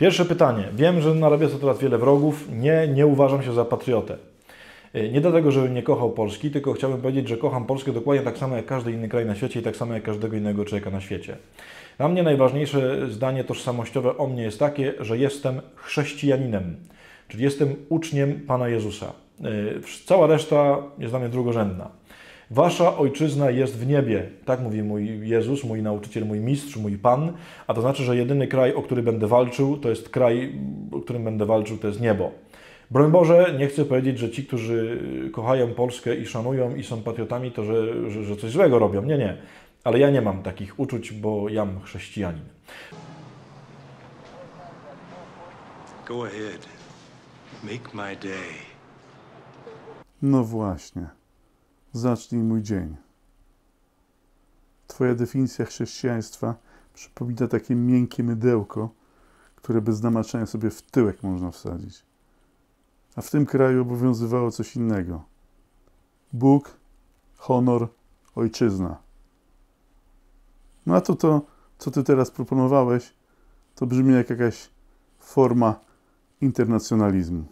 Pierwsze pytanie. Wiem, że narabia to teraz wiele wrogów. Nie, nie uważam się za patriotę. Y, nie dlatego, żebym nie kochał Polski, tylko chciałbym powiedzieć, że kocham Polskę dokładnie tak samo jak każdy inny kraj na świecie i tak samo jak każdego innego człowieka na świecie. Dla mnie najważniejsze zdanie tożsamościowe o mnie jest takie, że jestem chrześcijaninem, czyli jestem uczniem Pana Jezusa. Y, cała reszta jest dla mnie drugorzędna. Wasza ojczyzna jest w niebie. Tak mówi mój Jezus, mój nauczyciel, mój mistrz, mój Pan. A to znaczy, że jedyny kraj, o który będę walczył, to jest kraj, o którym będę walczył, to jest niebo. Broń Boże, nie chcę powiedzieć, że ci, którzy kochają Polskę i szanują i są patriotami, to że, że, że coś złego robią. Nie, nie. Ale ja nie mam takich uczuć, bo jam chrześcijanin. Go ahead. Make my day. No właśnie. Zacznij mój dzień. Twoja definicja chrześcijaństwa przypomina takie miękkie mydełko, które bez namaczenia sobie w tyłek można wsadzić. A w tym kraju obowiązywało coś innego. Bóg, honor, ojczyzna. No a to to, co ty teraz proponowałeś, to brzmi jak jakaś forma internacjonalizmu.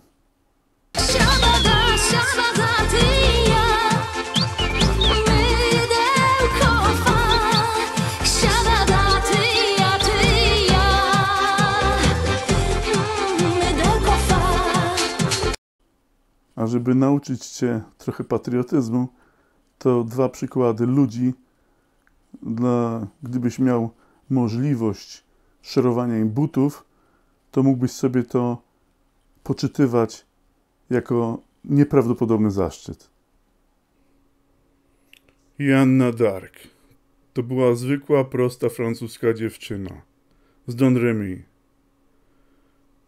A żeby nauczyć się trochę patriotyzmu, to dwa przykłady ludzi, dla, gdybyś miał możliwość szerowania im butów, to mógłbyś sobie to poczytywać jako nieprawdopodobny zaszczyt. Janna Dark to była zwykła, prosta francuska dziewczyna z Don Remy.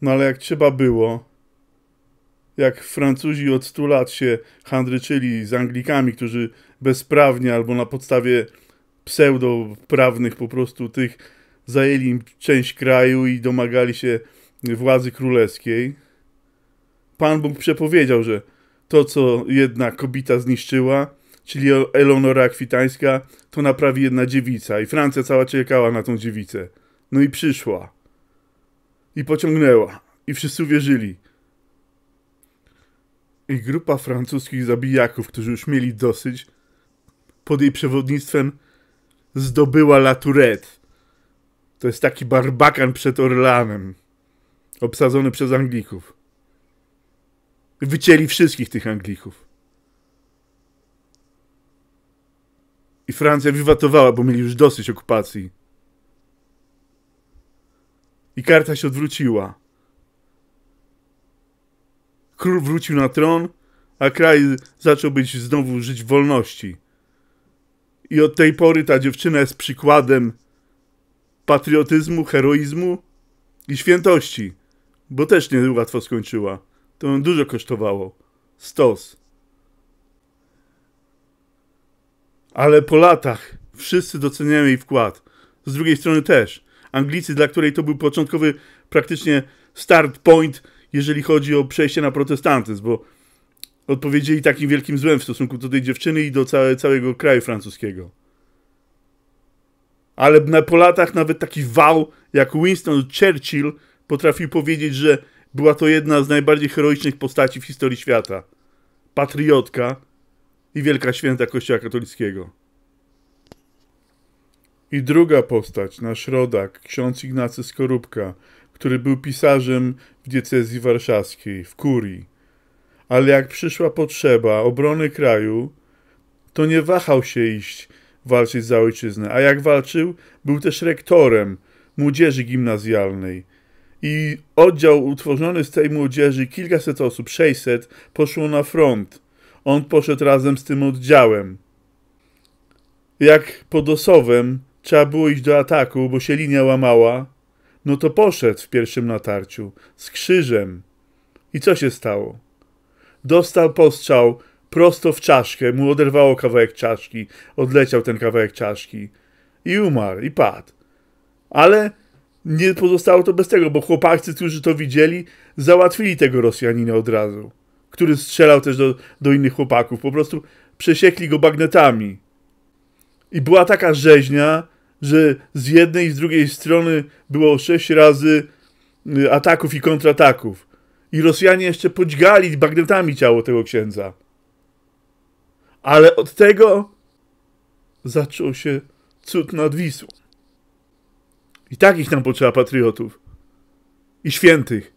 No ale jak trzeba było, jak Francuzi od 100 lat się handryczyli z Anglikami, którzy bezprawnie albo na podstawie pseudoprawnych po prostu tych zajęli im część kraju i domagali się władzy królewskiej. Pan Bóg przepowiedział, że to, co jedna kobita zniszczyła, czyli Eleonora Akwitańska, to naprawi jedna dziewica. I Francja cała czekała na tą dziewicę. No i przyszła. I pociągnęła. I wszyscy wierzyli. I grupa francuskich zabijaków, którzy już mieli dosyć, pod jej przewodnictwem zdobyła La Tourette. To jest taki barbakan przed Orlanem, obsadzony przez Anglików. Wycięli wszystkich tych Anglików. I Francja wywatowała, bo mieli już dosyć okupacji. I karta się odwróciła król wrócił na tron, a kraj zaczął być znowu żyć w wolności. I od tej pory ta dziewczyna jest przykładem patriotyzmu, heroizmu i świętości, bo też nie łatwo skończyła. To ją dużo kosztowało. Stos. Ale po latach wszyscy doceniają jej wkład. Z drugiej strony też. Anglicy, dla której to był początkowy praktycznie start point jeżeli chodzi o przejście na protestantyzm, bo odpowiedzieli takim wielkim złem w stosunku do tej dziewczyny i do całe, całego kraju francuskiego. Ale na, po latach nawet taki wał jak Winston Churchill potrafił powiedzieć, że była to jedna z najbardziej heroicznych postaci w historii świata. Patriotka i wielka święta Kościoła katolickiego. I druga postać, nasz rodak, ksiądz Ignacy Skorupka, który był pisarzem w diecezji warszawskiej, w kurii. Ale jak przyszła potrzeba obrony kraju, to nie wahał się iść walczyć za ojczyznę, a jak walczył, był też rektorem młodzieży gimnazjalnej. I oddział utworzony z tej młodzieży, kilkaset osób, 600, poszło na front. On poszedł razem z tym oddziałem. Jak pod trzeba było iść do ataku, bo się linia łamała, no to poszedł w pierwszym natarciu z krzyżem. I co się stało? Dostał postrzał prosto w czaszkę, mu oderwało kawałek czaszki, odleciał ten kawałek czaszki i umarł, i padł. Ale nie pozostało to bez tego, bo chłopacy, którzy to widzieli, załatwili tego Rosjanina od razu, który strzelał też do, do innych chłopaków. Po prostu przesiekli go bagnetami. I była taka rzeźnia, że z jednej i z drugiej strony było sześć razy y, ataków i kontrataków. I Rosjanie jeszcze podźgali bagnetami ciało tego księdza. Ale od tego zaczął się cud nad Wisłą. I takich nam potrzeba patriotów. I świętych.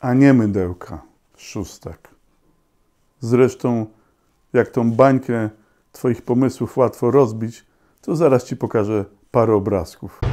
A nie mydełka, szóstak. Zresztą, jak tą bańkę twoich pomysłów łatwo rozbić, to zaraz Ci pokażę parę obrazków.